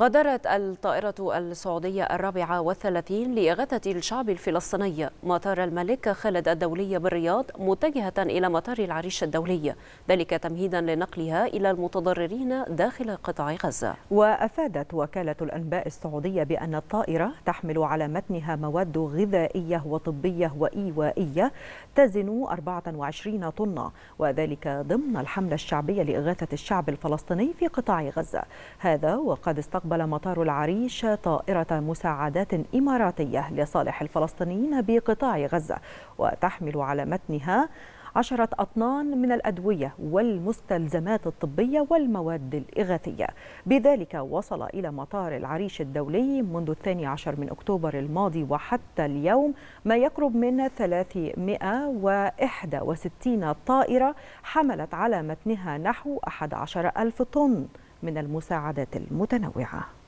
غادرت الطائرة السعودية الرابعة والثلاثين لإغاثة الشعب الفلسطيني مطار الملك خالد الدولي بالرياض متجهة إلى مطار العريش الدولي ذلك تمهيدا لنقلها إلى المتضررين داخل قطاع غزة وأفادت وكالة الأنباء السعودية بأن الطائرة تحمل على متنها مواد غذائية وطبية وإيوائية تزن 24 طنة وذلك ضمن الحملة الشعبية لإغاثة الشعب الفلسطيني في قطاع غزة هذا وقد استقبل استقبل مطار العريش طائرة مساعدات إماراتية لصالح الفلسطينيين بقطاع غزة وتحمل على متنها عشرة أطنان من الأدوية والمستلزمات الطبية والمواد الإغاثية بذلك وصل إلى مطار العريش الدولي منذ الثاني عشر من أكتوبر الماضي وحتى اليوم ما يقرب من 361 طائرة حملت على متنها نحو 11 ألف طن من المساعدات المتنوعه